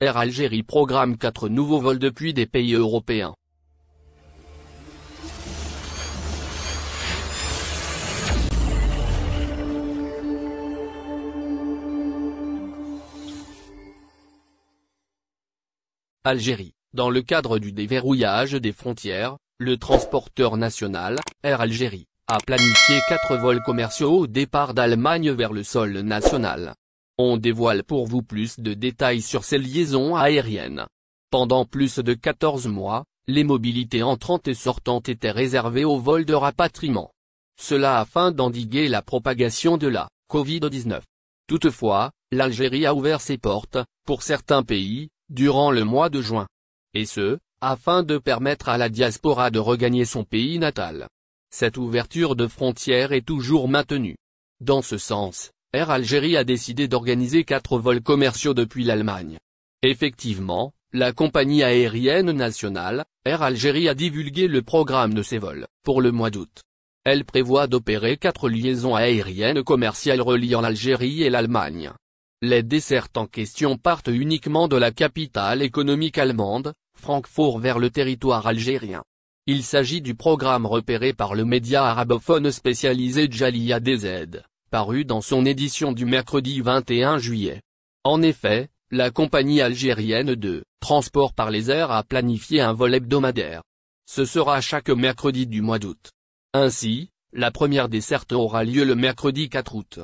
Air Algérie programme quatre nouveaux vols depuis des pays européens. Algérie. Dans le cadre du déverrouillage des frontières, le transporteur national, Air Algérie, a planifié quatre vols commerciaux au départ d'Allemagne vers le sol national, on dévoile pour vous plus de détails sur ces liaisons aériennes. Pendant plus de 14 mois, les mobilités entrantes et sortantes étaient réservées aux vols de rapatriement. Cela afin d'endiguer la propagation de la Covid-19. Toutefois, l'Algérie a ouvert ses portes, pour certains pays, durant le mois de juin. Et ce, afin de permettre à la diaspora de regagner son pays natal. Cette ouverture de frontières est toujours maintenue. Dans ce sens, Air Algérie a décidé d'organiser quatre vols commerciaux depuis l'Allemagne. Effectivement, la compagnie aérienne nationale, Air Algérie a divulgué le programme de ses vols, pour le mois d'août. Elle prévoit d'opérer quatre liaisons aériennes commerciales reliant l'Algérie et l'Allemagne. Les dessertes en question partent uniquement de la capitale économique allemande, Francfort vers le territoire algérien. Il s'agit du programme repéré par le média arabophone spécialisé Jalia DZ, paru dans son édition du mercredi 21 juillet. En effet, la compagnie algérienne de Transport par les airs a planifié un vol hebdomadaire. Ce sera chaque mercredi du mois d'août. Ainsi, la première desserte aura lieu le mercredi 4 août.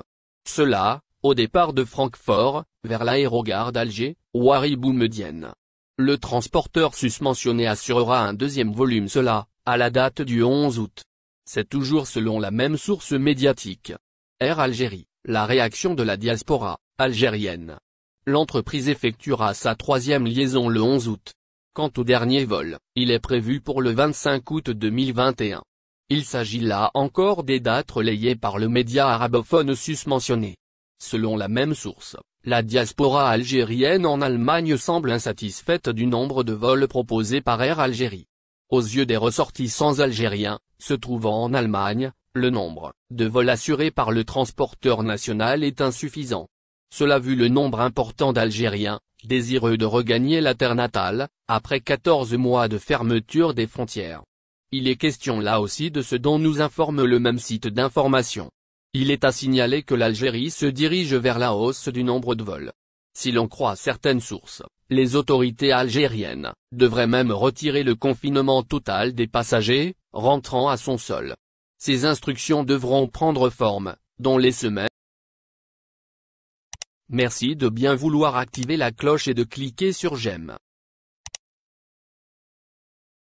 Cela, au départ de Francfort, vers l'aérogare d'Alger, Wari Boumedienne. Le transporteur susmentionné assurera un deuxième volume cela, à la date du 11 août. C'est toujours selon la même source médiatique. Algérie, la réaction de la diaspora algérienne. L'entreprise effectuera sa troisième liaison le 11 août. Quant au dernier vol, il est prévu pour le 25 août 2021. Il s'agit là encore des dates relayées par le média arabophone susmentionné. Selon la même source, la diaspora algérienne en Allemagne semble insatisfaite du nombre de vols proposés par Air Algérie. Aux yeux des ressortissants algériens, se trouvant en Allemagne, le nombre de vols assurés par le transporteur national est insuffisant. Cela vu le nombre important d'Algériens, désireux de regagner la terre natale, après 14 mois de fermeture des frontières. Il est question là aussi de ce dont nous informe le même site d'information. Il est à signaler que l'Algérie se dirige vers la hausse du nombre de vols. Si l'on croit certaines sources, les autorités algériennes devraient même retirer le confinement total des passagers, rentrant à son sol. Ces instructions devront prendre forme, dans les semaines. Merci de bien vouloir activer la cloche et de cliquer sur j'aime.